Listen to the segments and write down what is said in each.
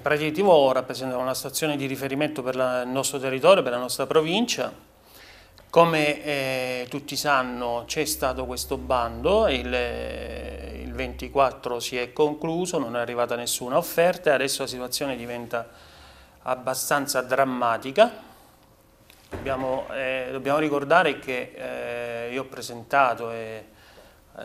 Pratietivo rappresenta una stazione di riferimento per il nostro territorio, per la nostra provincia. Come eh, tutti sanno c'è stato questo bando, il, eh, il 24 si è concluso, non è arrivata nessuna offerta e adesso la situazione diventa abbastanza drammatica. Dobbiamo, eh, dobbiamo ricordare che eh, io ho presentato e eh,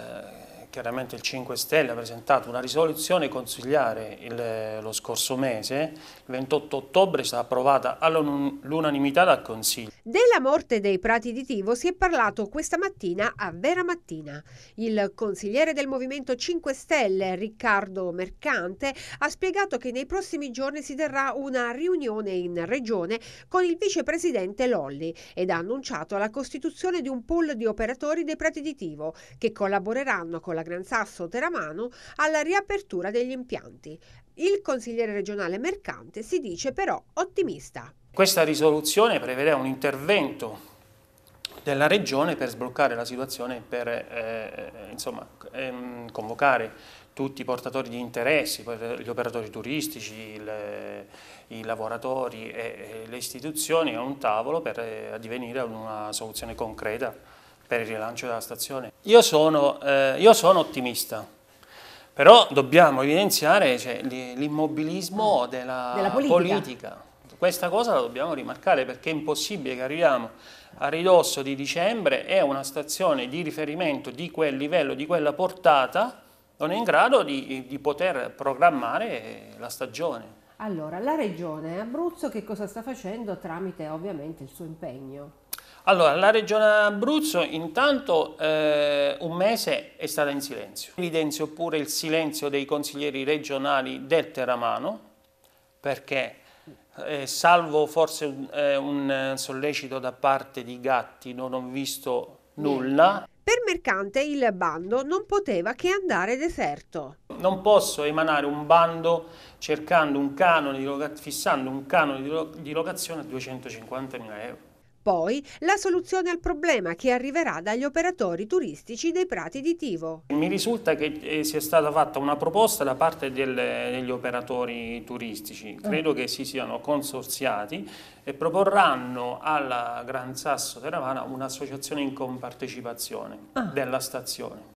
chiaramente il 5 Stelle ha presentato una risoluzione consigliare il, eh, lo scorso mese, il 28 ottobre è stata approvata all'unanimità dal Consiglio. Della morte dei prati di Tivo si è parlato questa mattina a Vera Mattina. Il consigliere del Movimento 5 Stelle, Riccardo Mercante, ha spiegato che nei prossimi giorni si terrà una riunione in regione con il vicepresidente Lolli ed ha annunciato la costituzione di un pool di operatori dei prati di Tivo che collaboreranno con la Gran Sasso Teramano alla riapertura degli impianti. Il consigliere regionale Mercante si dice però ottimista. Questa risoluzione prevede un intervento della regione per sbloccare la situazione e per eh, insomma, ehm, convocare tutti i portatori di interessi, gli operatori turistici, le, i lavoratori e, e, le istituzioni a un tavolo per eh, addivenire ad una soluzione concreta per il rilancio della stazione. Io sono, eh, io sono ottimista, però dobbiamo evidenziare cioè, l'immobilismo mm. della, della politica. politica. Questa cosa la dobbiamo rimarcare perché è impossibile che arriviamo a ridosso di dicembre e una stazione di riferimento di quel livello, di quella portata, non è in grado di, di poter programmare la stagione. Allora, la regione Abruzzo che cosa sta facendo tramite ovviamente il suo impegno? Allora, la regione Abruzzo intanto eh, un mese è stata in silenzio. Evidenzio pure il silenzio dei consiglieri regionali del Terramano, perché eh, salvo forse un, eh, un sollecito da parte di Gatti non ho visto nulla. Per Mercante il bando non poteva che andare deserto. Non posso emanare un bando cercando un canone di fissando un canone di, lo di locazione a 250.000 euro. Poi la soluzione al problema che arriverà dagli operatori turistici dei prati di Tivo. Mi risulta che eh, sia stata fatta una proposta da parte del, degli operatori turistici, ah. credo che si siano consorziati e proporranno alla Gran Sasso Teravana un'associazione in compartecipazione ah. della stazione.